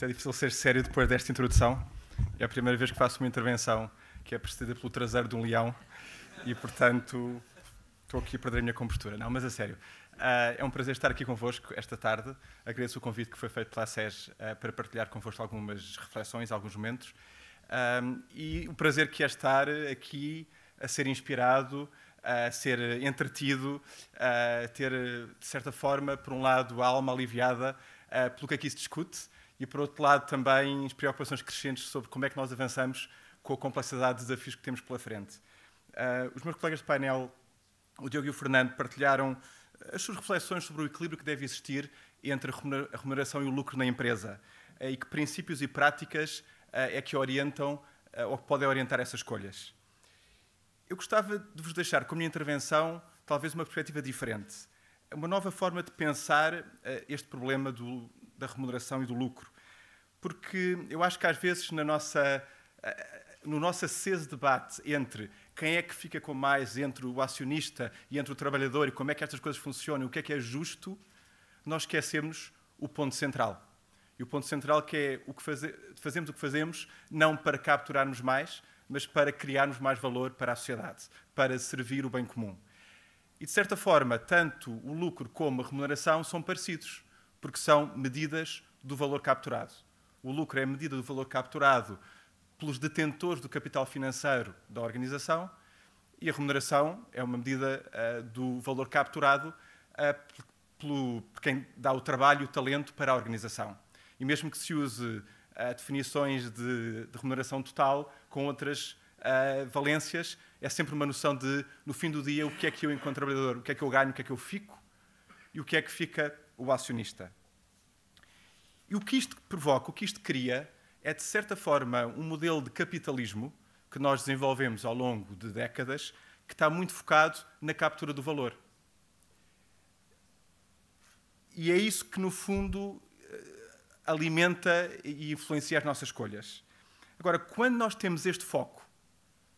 Isto é difícil ser sério depois desta introdução. É a primeira vez que faço uma intervenção que é precedida pelo traseiro de um leão e, portanto, estou aqui a perder a minha compostura. Não, mas a sério. Uh, é um prazer estar aqui convosco esta tarde. Agradeço o convite que foi feito pela SES uh, ah, para partilhar convosco algumas reflexões, alguns momentos. Um, ah, e o prazer que é estar aqui a ser inspirado, a ser entretido, a ter, de certa forma, por um lado, a alma aliviada uh, pelo que aqui se discute, e por outro lado também as preocupações crescentes sobre como é que nós avançamos com a complexidade de desafios que temos pela frente. Uh, os meus colegas de painel, o Diogo e o Fernando, partilharam as suas reflexões sobre o equilíbrio que deve existir entre a remuneração e o lucro na empresa uh, e que princípios e práticas é que orientam ou que podem orientar essas escolhas. Eu gostava de vos deixar com a minha intervenção talvez uma perspectiva diferente uma nova forma de pensar eh, este problema do, da remuneração e do lucro. Porque eu acho que às vezes na nossa, eh, no nosso aceso debate entre quem é que fica com mais entre o acionista e entre o trabalhador e como é que estas coisas funcionam, o que é que é justo, nós esquecemos o ponto central. E o ponto central que é o que faze fazemos o que fazemos não para capturarmos mais, mas para criarmos mais valor para a sociedade, para servir o bem comum. E, de certa forma, tanto o lucro como a remuneração são parecidos, porque são medidas do valor capturado. O lucro é a medida do valor capturado pelos detentores do capital financeiro da organização e a remuneração é uma medida uh, do valor capturado uh, pelo, por quem dá o trabalho e o talento para a organização. E mesmo que se use uh, definições de, de, remuneração total com outras valências, é sempre uma noção de, no fim do dia, o que é que eu, enquanto trabalhador, o que é que eu ganho, o que é que eu fico e o que é que fica o acionista. E o que isto provoca, o que isto cria, é, de certa forma, um modelo de capitalismo que nós desenvolvemos ao longo de décadas que está muito focado na captura do valor. E é isso que, no fundo, eh, alimenta e influencia as nossas escolhas. Agora, quando nós temos este foco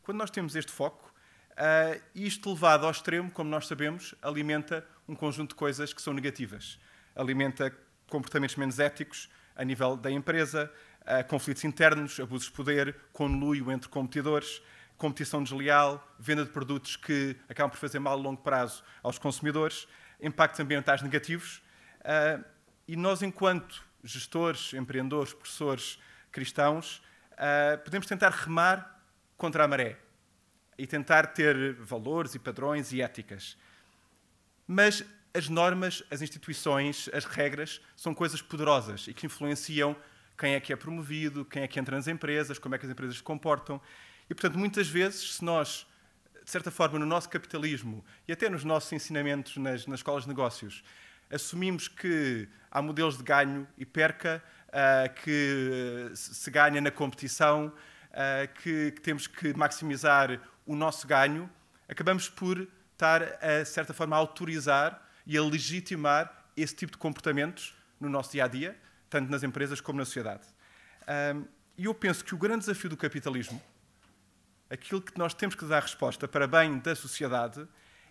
quando nós temos este foco, uh, isto levado ao extremo, como nós sabemos, alimenta um conjunto de coisas que são negativas. Alimenta comportamentos menos éticos a nível da empresa, uh, conflitos internos, abusos de poder, conluio entre competidores, competição desleal, venda de produtos que acabam por fazer mal a longo prazo aos consumidores, impactos ambientais negativos. Uh, e nós, enquanto gestores, empreendedores, professores cristãos, uh, podemos tentar remar contra a maré e tentar ter valores e padrões e éticas. Mas as normas, as instituições, as regras são coisas poderosas e que influenciam quem é que é promovido, quem é que entra nas empresas, como é que as empresas se comportam. E, portanto, muitas vezes, se nós, de certa forma, no nosso capitalismo e até nos nossos ensinamentos nas, nas escolas de negócios, assumimos que há modelos de ganho e perca, uh, que se ganha na competição, eh, que, que temos que maximizar o nosso ganho, acabamos por estar, de certa forma, a autorizar e a legitimar esse tipo de comportamentos no nosso dia a dia, tanto nas empresas como na sociedade. E eu penso que o grande desafio do capitalismo, aquilo que nós temos que dar resposta para bem da sociedade,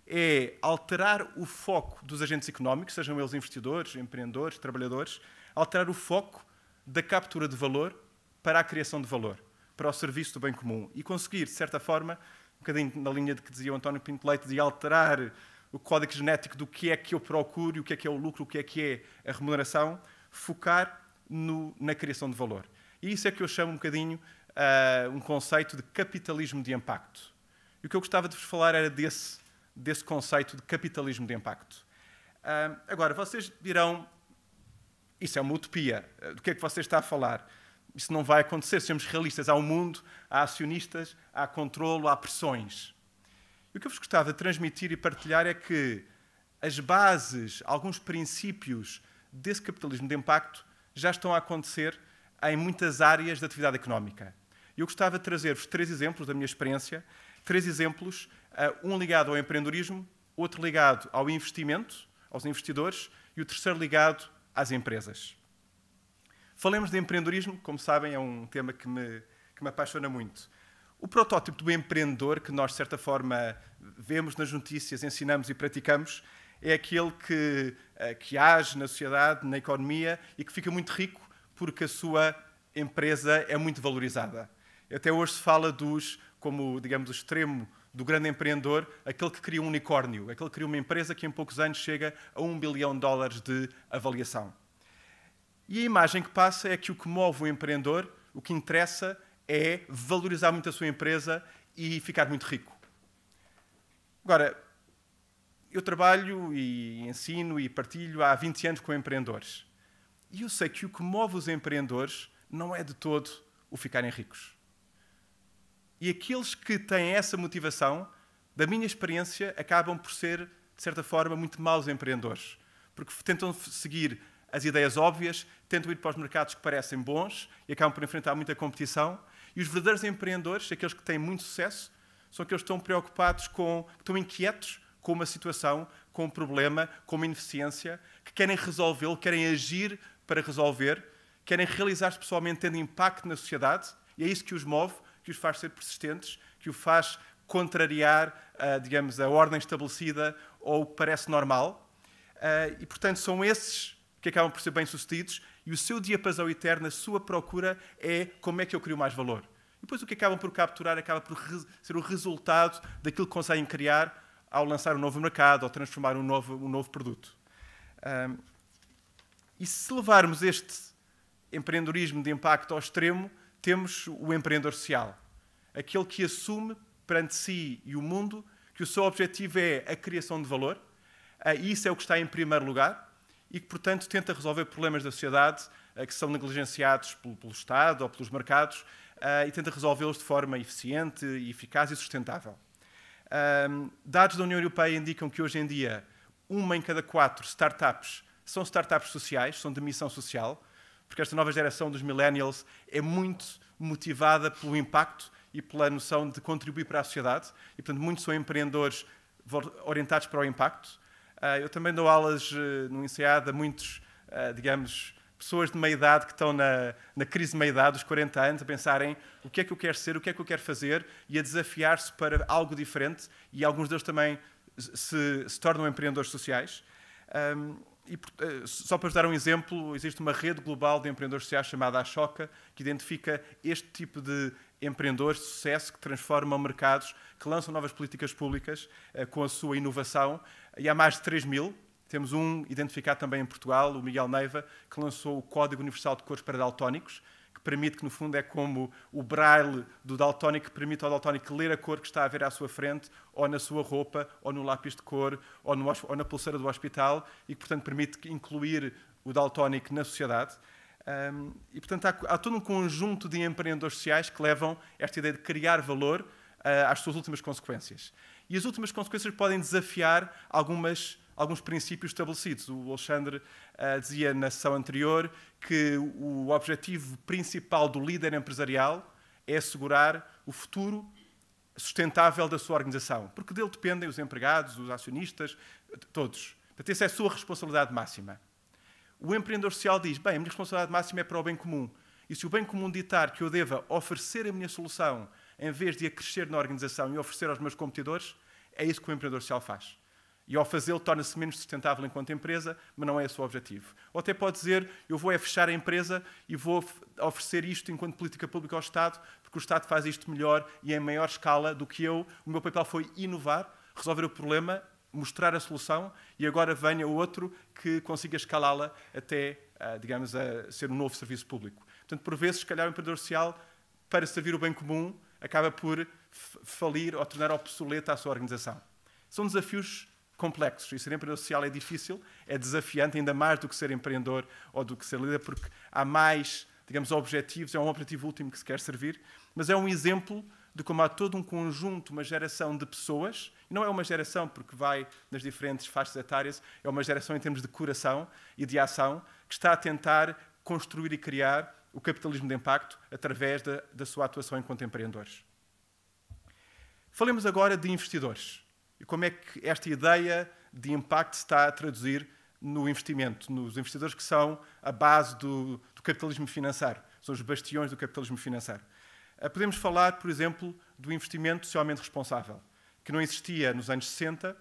é alterar o foco dos agentes económicos, sejam eles investidores, empreendedores, trabalhadores, alterar o foco da captura de valor para a criação de valor para o serviço do bem comum e conseguir, de certa forma, um bocadinho na linha de que dizia o António Pinto Leite, de alterar o código genético do que é que eu procuro, o que é que é o lucro, o que é que é a remuneração, focar no, na criação de valor. E isso é que eu chamo um bocadinho uh, um conceito de capitalismo de impacto. E o que eu gostava de vos falar era desse, desse conceito de capitalismo de impacto. Uh, agora, vocês dirão, isso é uma utopia, ah, do que é que você está a falar? Isso não vai acontecer, sejamos realistas. Há um mundo, há acionistas, há controlo, há pressões. E o que eu vos gostava de transmitir e partilhar é que as bases, alguns princípios desse capitalismo de impacto já estão a acontecer em muitas áreas da atividade económica. Eu gostava de trazer-vos três exemplos da minha experiência, três exemplos, eh, um ligado ao empreendedorismo, outro ligado ao investimento, aos investidores, e o terceiro ligado às empresas. Falemos de empreendedorismo, como sabem, é um tema que me, que me apaixona muito. O protótipo do empreendedor que nós, de certa forma, vemos nas notícias, ensinamos e praticamos, é aquele que, eh, que age na sociedade, na economia e que fica muito rico porque a sua empresa é muito valorizada. Até hoje se fala dos, como digamos, o extremo do grande empreendedor, aquele que cria um unicórnio, aquele que cria uma empresa que em poucos anos chega a um bilhão de dólares de avaliação. E a imagem que passa é que o que move o empreendedor, o que interessa é valorizar muito a sua empresa e ficar muito rico. Agora, eu trabalho e ensino e partilho há 20 anos com empreendedores. E eu sei que o que move os empreendedores não é de todo o ficarem ricos. E aqueles que têm essa motivação, da minha experiência, acabam por ser, de certa forma, muito maus empreendedores. Porque tentam seguir as ideias óbvias, tentam ir para os mercados que parecem bons e acabam por enfrentar muita competição. E os verdadeiros empreendedores, aqueles que têm muito sucesso, são aqueles que estão preocupados com, que estão inquietos com uma situação, com um problema, com uma ineficiência, que querem resolvê-lo, querem agir para resolver, querem realizar-se pessoalmente tendo impacto na sociedade, e é isso que os move, que os faz ser persistentes, que o faz contrariar, ah, digamos, a ordem estabelecida ou o que parece normal. Ah, e, portanto, são esses que acabam por ser bem-sucedidos e o seu diapasão eterno, a sua procura é como é que eu crio mais valor. E depois o que acabam por capturar acaba por ser o resultado daquilo que conseguem criar ao lançar um novo mercado, ao transformar um novo, um novo produto. Um, e se levarmos este empreendedorismo de impacto ao extremo, temos o empreendedor social, aquele que assume perante si e o mundo que o seu objetivo é a criação de valor, ah, e isso é o que está em primeiro lugar, e que, portanto, tenta resolver problemas da sociedade eh, que são negligenciados pelo, Estado ou pelos mercados eh, e tenta resolvê-los de forma eficiente, eficaz e sustentável. Dados da União Europeia indicam que, hoje em dia, uma em cada quatro startups são startups sociais, são de missão social, porque esta nova geração dos millennials é muito motivada pelo impacto e pela noção de contribuir para a sociedade, e portanto muitos são empreendedores orientados para o impacto. Ah, eu também dou aulas eh, no INSEAD a muitos, ah, digamos, pessoas de meia idade que estão na, na crise de meia idade, dos 40 anos, a pensarem o que é que eu quero ser, o que é que eu quero fazer e a desafiar-se para algo diferente. E alguns deles também se, se tornam empreendedores sociais. Um, e eh, só para dar um exemplo, existe uma rede global de empreendedores sociais chamada Ashoka, que identifica este tipo de empreendedores de sucesso que transformam mercados, que lançam novas políticas públicas eh, com a sua inovação. E há mais de 3 mil. Temos um identificado também em Portugal, o Miguel Neiva, que lançou o Código Universal de Cores para Daltónicos, que permite que, no fundo, é como o braille do daltónico, que permite ao daltónico ler a cor que está a ver à sua frente, ou na sua roupa, ou no lápis de cor, ou, no, ou na pulseira do hospital, e que, portanto, permite incluir o daltónico na sociedade. Um, e, portanto, há, há, todo um conjunto de empreendedores sociais que levam esta ideia de criar valor uh, às suas últimas consequências. E as últimas consequências podem desafiar algumas, alguns princípios estabelecidos. O Alexandre uh, dizia na sessão anterior que o objetivo principal do líder empresarial é assegurar o futuro sustentável da sua organização, porque dele dependem os empregados, os acionistas, todos. Portanto, essa é a sua responsabilidade máxima o empreendedor social diz: bem, a minha responsabilidade máxima é para o bem comum. E se o bem comum ditar que eu deva oferecer a minha solução em vez de a crescer na organização e oferecer aos meus competidores, é isso que o empreendedor social faz. E ao fazê-lo torna-se menos sustentável enquanto empresa, mas não é esse o objetivo. Ou até pode dizer, eu vou é fechar a empresa e vou oferecer isto enquanto política pública ao Estado, porque o Estado faz isto melhor e em maior escala do que eu. O meu papel foi inovar, resolver o problema mostrar a solução e agora venha outro que consiga escalá-la até, ah, digamos, a ser um novo serviço público. Portanto, por vezes, se calhar o empreendedor social, para servir o bem comum, acaba por falir ou tornar obsoleta a sua organização. São desafios complexos e ser empreendedor social é difícil, é desafiante, ainda mais do que ser empreendedor ou do que ser líder, porque há mais, digamos, objetivos, é um objetivo último que se quer servir, mas é um exemplo de como há todo um conjunto, uma geração de pessoas, e não é uma geração porque vai nas diferentes faixas etárias, é uma geração em termos de coração e de ação, que está a tentar construir e criar o capitalismo de impacto através da, da sua atuação enquanto empreendedores. Falemos agora de investidores e como é que esta ideia de impacto se está a traduzir no investimento, nos investidores que são a base do, do capitalismo financeiro, são os bastiões do capitalismo financeiro. Eh, podemos falar, por exemplo, do investimento socialmente responsável, que não existia nos anos 60,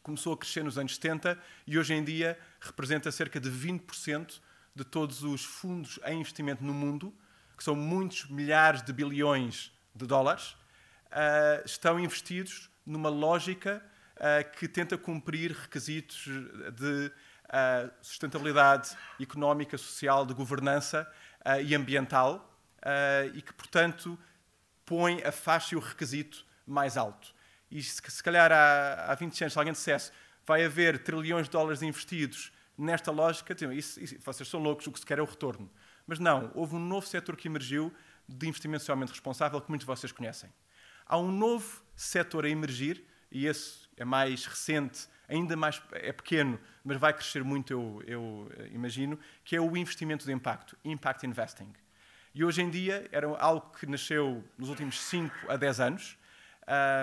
começou a crescer nos anos 70 e hoje em dia representa cerca de 20% de todos os fundos em investimento no mundo, que são muitos milhares de bilhões de dólares, eh, estão investidos numa lógica eh, que tenta cumprir requisitos de sustentabilidade económica, social, de governança e ambiental, eh, e que, portanto, põe a faixa e o requisito mais alto. E se, se calhar há, há 20 anos, se alguém dissesse vai haver trilhões de dólares investidos nesta lógica, isso, isso, vocês são loucos, o que se quer é o retorno. Mas não, houve um novo setor que emergiu de investimento socialmente responsável que muitos de vocês conhecem. Há um novo setor a emergir, e esse é mais recente, ainda mais é pequeno, mas vai crescer muito, eu, eu eh, imagino, que é o investimento de impacto, Impact Investing. E hoje em dia era algo que nasceu nos últimos 5 a 10 anos,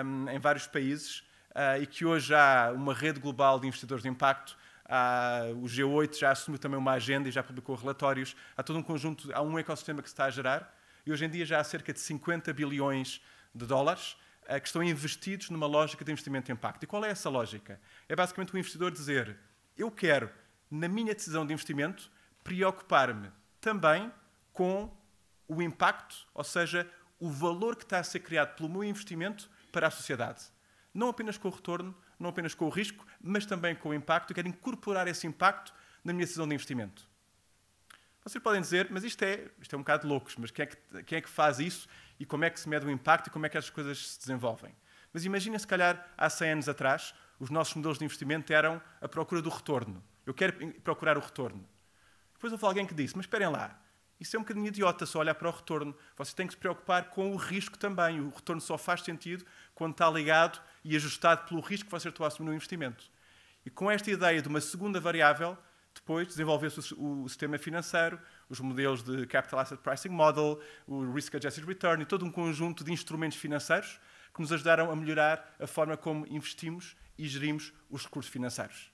um, em vários países, uh, e que hoje há uma rede global de investidores de impacto. Há, ah, o G8 já assumiu também uma agenda e já publicou relatórios. Há todo um conjunto, há um ecossistema que se está a gerar, e hoje em dia já há cerca de 50 bilhões de dólares uh, que estão investidos numa lógica de investimento de impacto. E qual é essa lógica? É basicamente o um investidor dizer: eu quero, na minha decisão de investimento, preocupar-me também com o impacto, ou seja, o valor que está a ser criado pelo meu investimento para a sociedade. Não apenas com o retorno, não apenas com o risco, mas também com o impacto. Eu quero incorporar esse impacto na minha decisão de investimento. Vocês podem dizer, mas isto é, isto é um bocado loucos, mas quem é, que, quem é que faz isso e como é que se mede o impacto e como é que as coisas se desenvolvem? Mas imagina, se calhar, há 100 anos atrás, os nossos modelos de investimento eram a procura do retorno. Eu quero procurar o retorno. Depois houve alguém que disse, mas esperem lá, isso é um bocadinho idiota só olhar para o retorno. Você tem que se preocupar com o risco também. O retorno só faz sentido quando está ligado e ajustado pelo risco que você está a assumir no investimento. E com esta ideia de uma segunda variável, depois desenvolveu-se o, sistema financeiro, os modelos de Capital Asset Pricing Model, o Risk Adjusted Return e todo um conjunto de instrumentos financeiros que nos ajudaram a melhorar a forma como investimos e gerimos os recursos financeiros.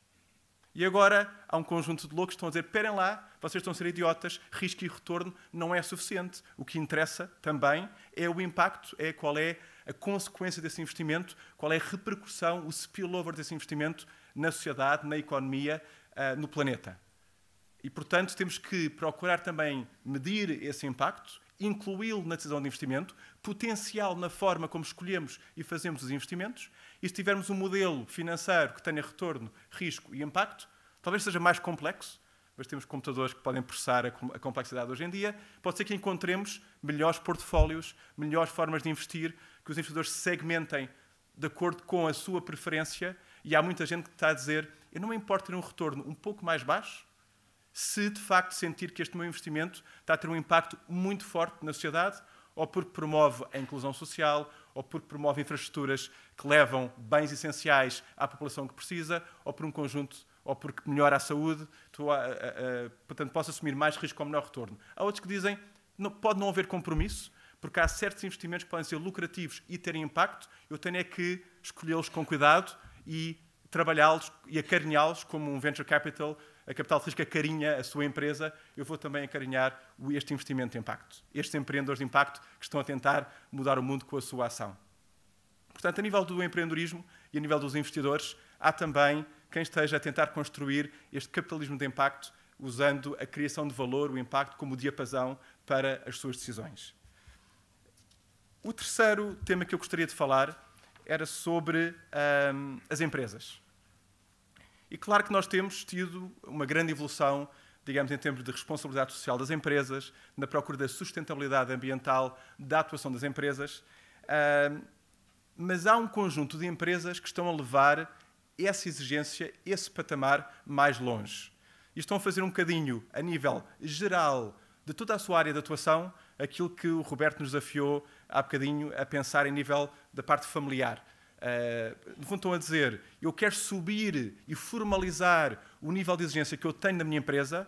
E agora há um conjunto de loucos que estão a dizer: esperem lá, vocês estão a ser idiotas, risco e retorno não é suficiente. O que interessa também é o impacto, é qual é a consequência desse investimento, qual é a repercussão, o spillover desse investimento na sociedade, na economia, ah, no planeta. E, portanto, temos que procurar também medir esse impacto incluí-lo na decisão de investimento, potencial na forma como escolhemos e fazemos os investimentos, e se tivermos um modelo financeiro que tenha retorno, risco e impacto, talvez seja mais complexo, mas temos computadores que podem processar a complexidade hoje em dia, pode ser que encontremos melhores portfólios, melhores formas de investir, que os investidores segmentem de acordo com a sua preferência, e há muita gente que está a dizer, eu não me importo ter um retorno um pouco mais baixo, se de facto sentir que este meu investimento está a ter um impacto muito forte na sociedade, ou porque promove a inclusão social, ou porque promove infraestruturas que levam bens essenciais à população que precisa, ou por um conjunto, ou porque melhora a saúde, tu, a, ah, a, ah, a, ah, portanto, posso assumir mais risco ou menor retorno. Há outros que dizem não, pode não haver compromisso, porque há certos investimentos que podem ser lucrativos e terem impacto, eu tenho é que escolhê-los com cuidado e trabalhá-los e acarinhá-los como um venture capital a capital de risco acarinha a sua empresa, eu vou também acarinhar este investimento de impacto, estes empreendedores de impacto que estão a tentar mudar o mundo com a sua ação. Portanto, a nível do empreendedorismo e a nível dos investidores, há também quem esteja a tentar construir este capitalismo de impacto usando a criação de valor, o impacto, como diapasão para as suas decisões. O terceiro tema que eu gostaria de falar era sobre hum, as empresas. E claro que nós temos tido uma grande evolução, digamos, em termos de responsabilidade social das empresas, na procura da sustentabilidade ambiental da atuação das empresas. Uh, mas há um conjunto de empresas que estão a levar essa exigência, esse patamar mais longe. E estão a fazer um bocadinho, a nível geral de toda a sua área de atuação, aquilo que o Roberto nos desafiou há bocadinho a pensar em nível da parte familiar. Uh, no fundo, estão a dizer: eu quero subir e formalizar o nível de exigência que eu tenho na minha empresa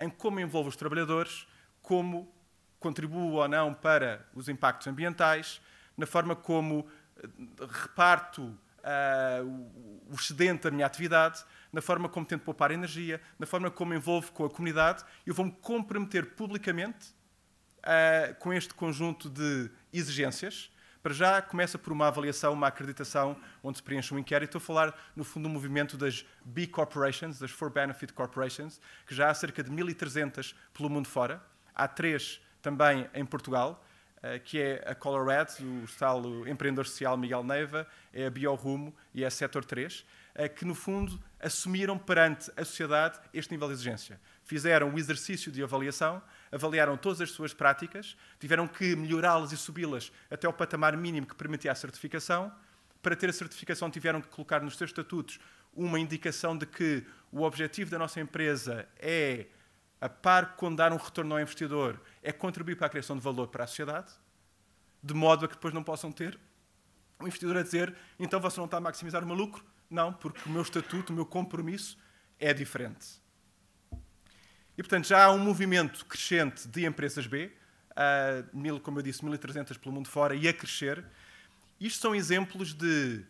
em como envolvo os trabalhadores, como contribuo ou não para os impactos ambientais, na forma como eh, reparto uh, o excedente da minha atividade, na forma como tento poupar energia, na forma como envolvo com a comunidade. Eu vou-me comprometer publicamente uh, com este conjunto de exigências para já, começa por uma avaliação, uma acreditação, onde se preenche um inquérito. Estou a falar, no fundo, do movimento das B Corporations, das For Benefit Corporations, que já há cerca de 1.300 pelo mundo fora. Há três também em Portugal, eh, que é a Colorado, o tal empreendedor social Miguel Neiva, é a BioRumo e é a Setor 3, eh, que, no fundo, assumiram perante a sociedade este nível de exigência. Fizeram o exercício de avaliação avaliaram todas as suas práticas, tiveram que melhorá-las e subi-las até o patamar mínimo que permitia a certificação. Para ter a certificação, tiveram que colocar nos seus estatutos uma indicação de que o objetivo da nossa empresa é, a par com dar um retorno ao investidor, é contribuir para a criação de valor para a sociedade, de modo a que depois não possam ter o investidor a dizer então você não está a maximizar o meu lucro? Não, porque o meu estatuto, o meu compromisso é diferente. E, portanto, já há um movimento crescente de empresas B, uh, mil, como eu disse, 1.300 pelo mundo fora e a crescer. Isto são exemplos de,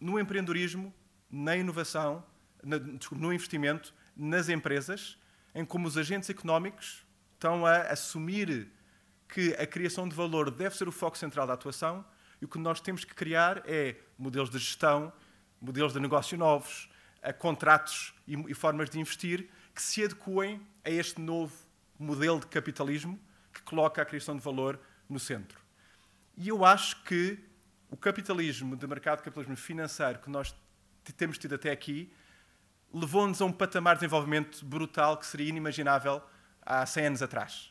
no empreendedorismo, na inovação, na, desculpa, no investimento, nas empresas, em como os agentes económicos estão a assumir que a criação de valor deve ser o foco central da atuação e o que nós temos que criar é modelos de gestão, modelos de negócio novos, contratos e, e formas de investir que se adequem a este novo modelo de capitalismo que coloca a criação de valor no centro. E eu acho que o capitalismo de mercado, capitalismo financeiro que nós temos tido até aqui, levou-nos a um patamar de desenvolvimento brutal que seria inimaginável há 100 anos atrás.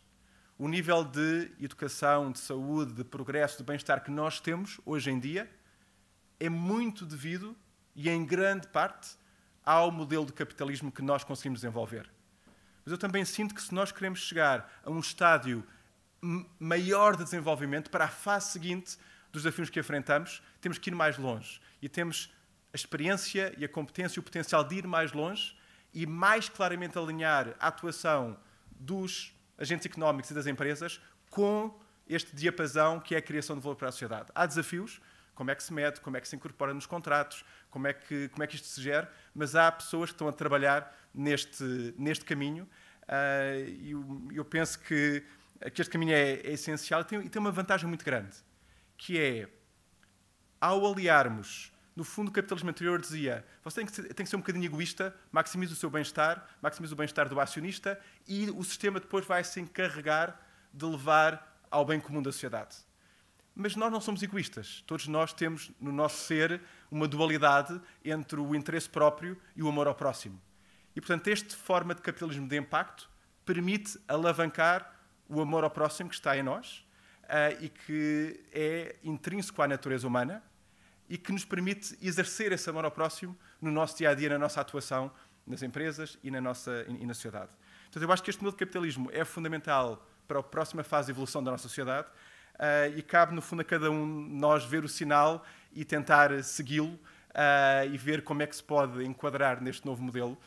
O nível de educação, de saúde, de progresso, de bem-estar que nós temos hoje em dia é muito devido e em grande parte ao modelo de capitalismo que nós conseguimos desenvolver. Mas eu também sinto que se nós queremos chegar a um estádio maior de desenvolvimento para a fase seguinte dos desafios que enfrentamos, temos que ir mais longe. E temos a experiência e a competência e o potencial de ir mais longe e mais claramente alinhar a atuação dos agentes económicos e das empresas com este diapasão que é a criação de valor para a sociedade. Há desafios, como é que se mede, como é que se incorpora nos contratos, como é que, como é que isto se gera, mas há pessoas que estão a trabalhar neste, neste caminho eh, e eu, eu, penso que, que este caminho é, é essencial e tem, e tem uma vantagem muito grande, que é, ao aliarmos no fundo, o capitalismo anterior dizia: você tem que, ser, tem que ser um bocadinho egoísta, maximize o seu bem-estar, maximize o bem-estar do acionista e o sistema depois vai se encarregar de levar ao bem comum da sociedade. Mas nós não somos egoístas. Todos nós temos no nosso ser uma dualidade entre o interesse próprio e o amor ao próximo. E, portanto, esta forma de capitalismo de impacto permite alavancar o amor ao próximo que está em nós uh, e que é intrínseco à natureza humana e que nos permite exercer esse amor ao próximo no nosso dia a dia, na nossa atuação nas empresas e na, nossa, e na sociedade. Então eu acho que este modelo de capitalismo é fundamental para a próxima fase de evolução da nossa sociedade, ah, e cabe, no fundo, a cada um de nós ver o sinal e tentar segui-lo ah, e ver como é que se pode enquadrar neste novo modelo.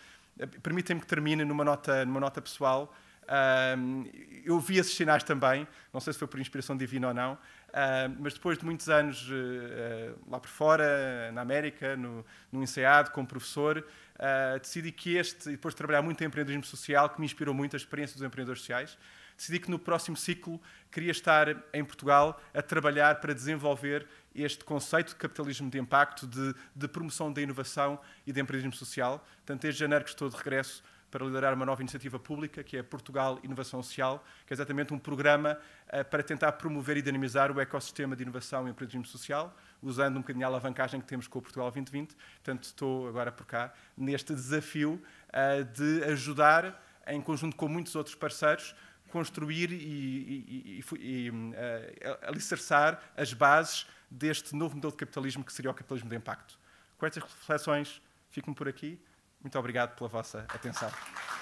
Ah, permitem-me que termine numa nota, numa nota pessoal. eu vi esses sinais também, não sei se foi por inspiração divina ou não, Uh, mas depois de muitos anos uh, lá por fora, na América, no, no INSEAD, como professor, decidi que este, e depois de trabalhar muito em empreendedorismo social, que me inspirou muito a experiência dos empreendedores sociais, decidi que no próximo ciclo queria estar em Portugal a trabalhar para desenvolver este conceito de capitalismo de impacto, de, de promoção da inovação e de empreendedorismo social. Portanto, desde janeiro que estou de regresso para liderar uma nova iniciativa pública, que é Portugal Inovação Social, que é exatamente um programa uh, para tentar promover e dinamizar o ecossistema de inovação e empreendedorismo social, usando um bocadinho a alavancagem que temos com o Portugal 2020. Portanto, estou agora por cá neste desafio uh, de ajudar, em conjunto com muitos outros parceiros, construir e, e, e, e uh, alicerçar as bases deste novo modelo de capitalismo que seria o capitalismo de impacto. Com estas reflexões, fico-me por aqui. Muito obrigado pela vossa atenção.